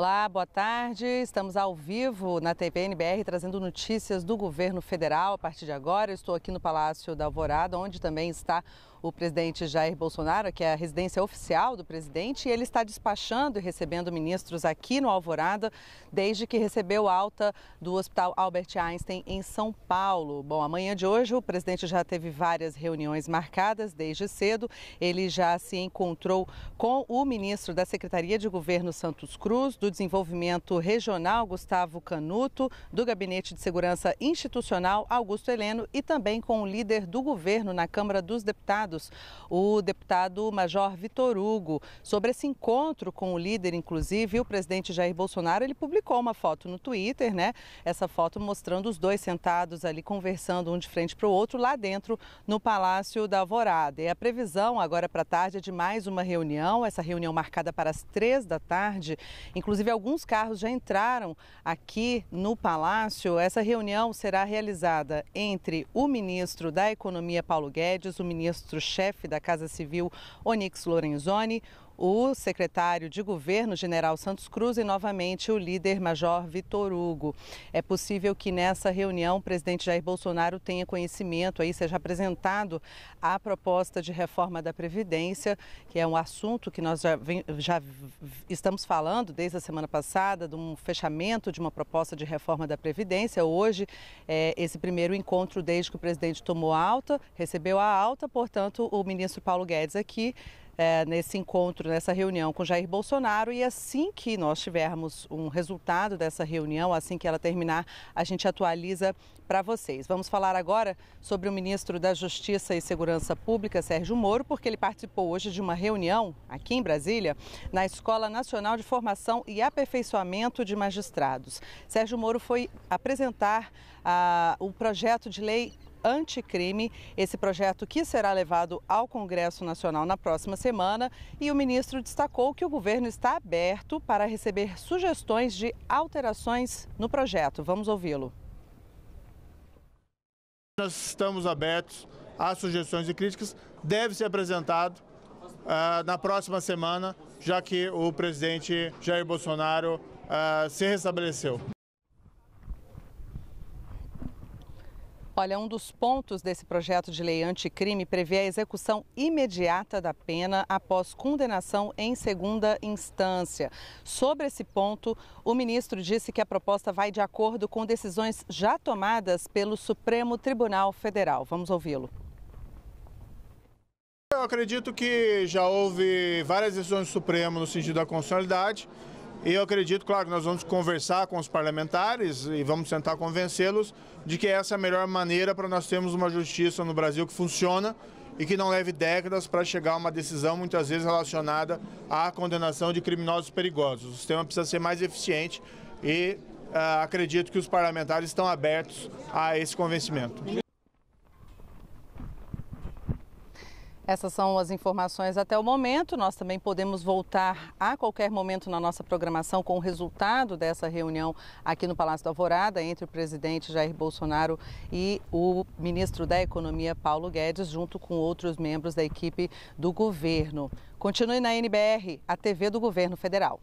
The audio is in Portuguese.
Olá, boa tarde. Estamos ao vivo na TV trazendo notícias do governo federal. A partir de agora, eu estou aqui no Palácio da Alvorada, onde também está o presidente Jair Bolsonaro, que é a residência oficial do presidente, e ele está despachando e recebendo ministros aqui no Alvorada desde que recebeu alta do Hospital Albert Einstein em São Paulo. Bom, amanhã de hoje o presidente já teve várias reuniões marcadas desde cedo. Ele já se encontrou com o ministro da Secretaria de Governo Santos Cruz, do Desenvolvimento Regional Gustavo Canuto, do Gabinete de Segurança Institucional Augusto Heleno e também com o líder do governo na Câmara dos Deputados o deputado Major Vitor Hugo. Sobre esse encontro com o líder, inclusive, o presidente Jair Bolsonaro, ele publicou uma foto no Twitter, né? Essa foto mostrando os dois sentados ali conversando um de frente para o outro lá dentro no Palácio da Alvorada. E a previsão agora para tarde é de mais uma reunião, essa reunião marcada para as três da tarde. Inclusive, alguns carros já entraram aqui no Palácio. Essa reunião será realizada entre o ministro da Economia, Paulo Guedes, o ministro ministro-chefe da Casa Civil, Onyx Lorenzoni, o secretário de governo, general Santos Cruz, e novamente o líder, major Vitor Hugo. É possível que nessa reunião o presidente Jair Bolsonaro tenha conhecimento, aí seja apresentado a proposta de reforma da Previdência, que é um assunto que nós já, já estamos falando desde a semana passada, de um fechamento de uma proposta de reforma da Previdência. Hoje, é esse primeiro encontro, desde que o presidente tomou alta, recebeu a alta, portanto, o ministro Paulo Guedes aqui é, nesse encontro, nessa reunião com Jair Bolsonaro. E assim que nós tivermos um resultado dessa reunião, assim que ela terminar, a gente atualiza para vocês. Vamos falar agora sobre o ministro da Justiça e Segurança Pública, Sérgio Moro, porque ele participou hoje de uma reunião aqui em Brasília, na Escola Nacional de Formação e Aperfeiçoamento de Magistrados. Sérgio Moro foi apresentar ah, o projeto de lei anticrime. Esse projeto que será levado ao Congresso Nacional na próxima semana e o ministro destacou que o governo está aberto para receber sugestões de alterações no projeto. Vamos ouvi-lo. Nós estamos abertos a sugestões e críticas. Deve ser apresentado uh, na próxima semana, já que o presidente Jair Bolsonaro uh, se restabeleceu. Olha, um dos pontos desse projeto de lei anticrime prevê a execução imediata da pena após condenação em segunda instância. Sobre esse ponto, o ministro disse que a proposta vai de acordo com decisões já tomadas pelo Supremo Tribunal Federal. Vamos ouvi-lo. Eu acredito que já houve várias decisões do Supremo no sentido da constitucionalidade. E eu acredito, claro, que nós vamos conversar com os parlamentares e vamos tentar convencê-los de que essa é a melhor maneira para nós termos uma justiça no Brasil que funciona e que não leve décadas para chegar a uma decisão muitas vezes relacionada à condenação de criminosos perigosos. O sistema precisa ser mais eficiente e uh, acredito que os parlamentares estão abertos a esse convencimento. Essas são as informações até o momento. Nós também podemos voltar a qualquer momento na nossa programação com o resultado dessa reunião aqui no Palácio da Alvorada entre o presidente Jair Bolsonaro e o ministro da Economia, Paulo Guedes, junto com outros membros da equipe do governo. Continue na NBR, a TV do Governo Federal.